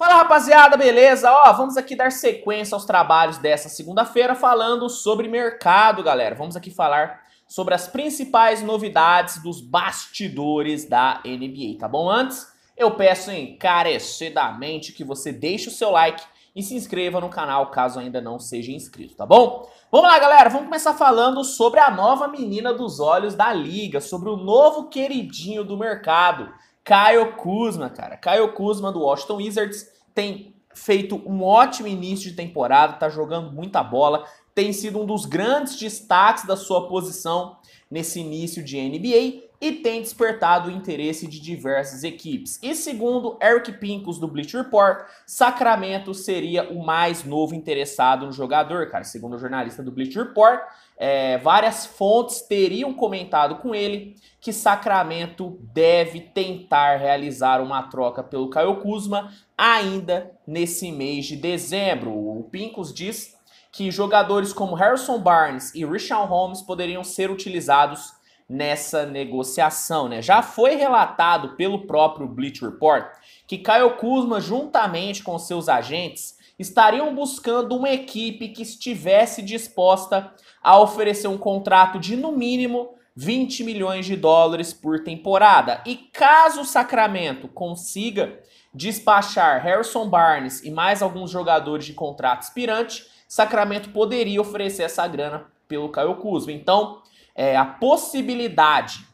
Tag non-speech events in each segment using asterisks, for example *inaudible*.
Fala rapaziada, beleza? Ó, vamos aqui dar sequência aos trabalhos dessa segunda-feira falando sobre mercado, galera. Vamos aqui falar sobre as principais novidades dos bastidores da NBA, tá bom? Antes, eu peço encarecidamente que você deixe o seu like e se inscreva no canal caso ainda não seja inscrito, tá bom? Vamos lá, galera, vamos começar falando sobre a nova menina dos olhos da liga, sobre o novo queridinho do mercado, Caio Kuzma, cara. Caio Kuzma do Washington Wizards tem feito um ótimo início de temporada, tá jogando muita bola, tem sido um dos grandes destaques da sua posição nesse início de NBA e tem despertado o interesse de diversas equipes. E segundo Eric Pincus do Bleach Report, Sacramento seria o mais novo interessado no jogador, cara. Segundo o jornalista do Bleach Report, é, várias fontes teriam comentado com ele que Sacramento deve tentar realizar uma troca pelo Caio Kuzma ainda nesse mês de dezembro. O Pincus diz que jogadores como Harrison Barnes e Richard Holmes poderiam ser utilizados nessa negociação. Né? Já foi relatado pelo próprio Bleach Report que Caio Kuzma, juntamente com seus agentes, estariam buscando uma equipe que estivesse disposta a oferecer um contrato de, no mínimo, 20 milhões de dólares por temporada. E caso o Sacramento consiga despachar Harrison Barnes e mais alguns jogadores de contrato expirante, Sacramento poderia oferecer essa grana pelo Caio Kuzma. Então, é, a possibilidade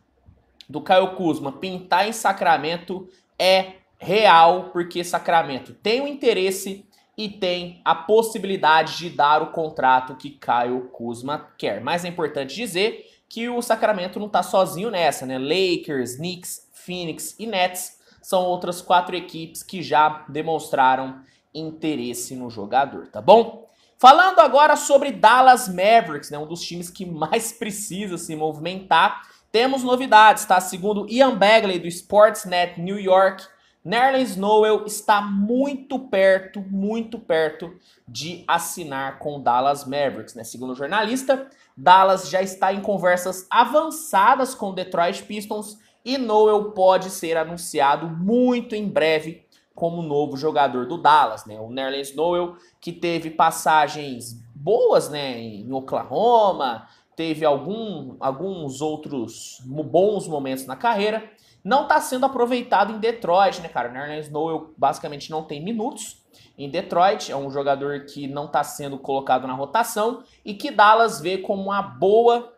do Caio Kuzma pintar em Sacramento é real, porque Sacramento tem o interesse e tem a possibilidade de dar o contrato que Caio Kuzma quer. Mas é importante dizer que o Sacramento não está sozinho nessa, né? Lakers, Knicks, Phoenix e Nets são outras quatro equipes que já demonstraram interesse no jogador, tá bom? Falando agora sobre Dallas Mavericks, né, um dos times que mais *laughs* precisa se movimentar, temos novidades, tá? Segundo Ian Bagley do Sportsnet New York, Nerlens Noel está muito perto, muito perto de assinar com Dallas Mavericks, né? Segundo o jornalista, Dallas já está em conversas avançadas com Detroit Pistons e Noel pode ser anunciado muito em breve como novo jogador do Dallas, né? O Nerlens Noel, que teve passagens boas, né, em Oklahoma, teve algum, alguns outros bons momentos na carreira, não está sendo aproveitado em Detroit, né, cara? O Nerlens Noel basicamente não tem minutos em Detroit, é um jogador que não está sendo colocado na rotação e que Dallas vê como uma boa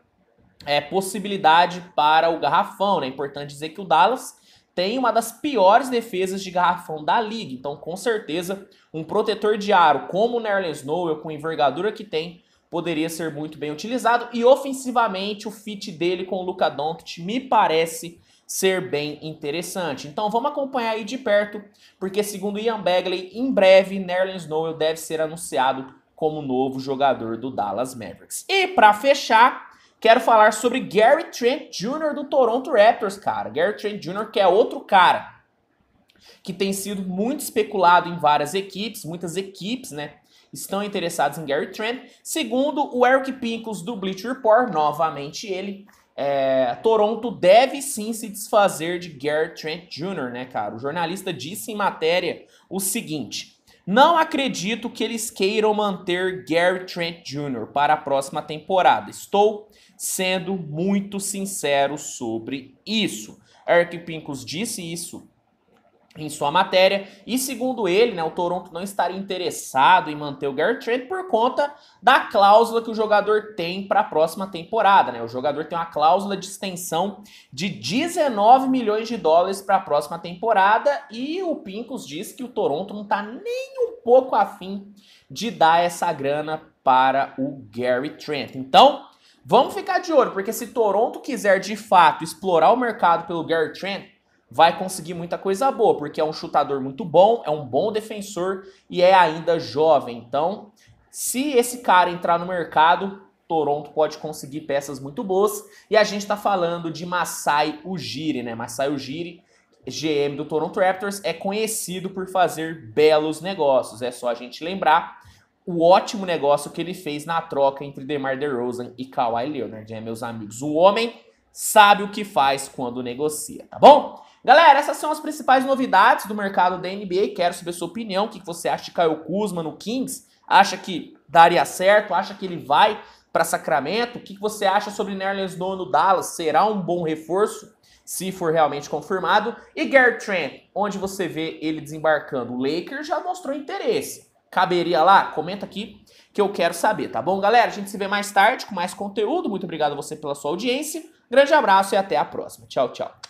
é, possibilidade para o garrafão, né? É importante dizer que o Dallas tem uma das piores defesas de garrafão da liga. Então, com certeza, um protetor de aro como o Nerlens Noel, com a envergadura que tem, poderia ser muito bem utilizado. E ofensivamente, o fit dele com o Luka Doncic me parece ser bem interessante. Então, vamos acompanhar aí de perto, porque segundo Ian Bagley, em breve Nerlens Noel deve ser anunciado como novo jogador do Dallas Mavericks. E para fechar, quero falar sobre Gary Trent Jr. do Toronto Raptors, cara. Gary Trent Jr., que é outro cara que tem sido muito especulado em várias equipes, muitas equipes, né? Estão interessadas em Gary Trent. Segundo o Eric Pincus do Bleacher Report, novamente ele, é, Toronto deve sim se desfazer de Gary Trent Jr., né, cara? O jornalista disse em matéria o seguinte: não acredito que eles queiram manter Gary Trent Jr. para a próxima temporada. Estou sendo muito sincero sobre isso. Eric Pincus disse isso em sua matéria. E segundo ele, né, o Toronto não estaria interessado em manter o Garrett Trent por conta da cláusula que o jogador tem para a próxima temporada. Né? O jogador tem uma cláusula de extensão de 19 milhões de dólares para a próxima temporada e o Pincos diz que o Toronto não está nem um pouco afim de dar essa grana para o Gary Trent. Então, vamos ficar de olho, porque se Toronto quiser de fato explorar o mercado pelo Gary Trent, vai conseguir muita coisa boa, porque é um chutador muito bom, é um bom defensor e é ainda jovem. Então, se esse cara entrar no mercado, Toronto pode conseguir peças muito boas. E a gente está falando de Masai Ujiri, né? Masai Ujiri, GM do Toronto Raptors, é conhecido por fazer belos negócios. É só a gente lembrar o ótimo negócio que ele fez na troca entre DeMar DeRozan e Kawhi Leonard, né, meus amigos? O homem sabe o que faz quando negocia, tá bom? Galera, essas são as principais novidades do mercado da NBA. Quero saber sua opinião. O que você acha de Caio Kuzma no Kings? Acha que daria certo? Acha que ele vai para Sacramento? O que você acha sobre Nerlens no Dallas? Será um bom reforço? Se for realmente confirmado. E Gary Trent, onde você vê ele desembarcando? O Lakers já mostrou interesse. Caberia lá? Comenta aqui que eu quero saber, tá bom, galera? A gente se vê mais tarde com mais conteúdo. Muito obrigado a você pela sua audiência. Grande abraço e até a próxima. Tchau, tchau.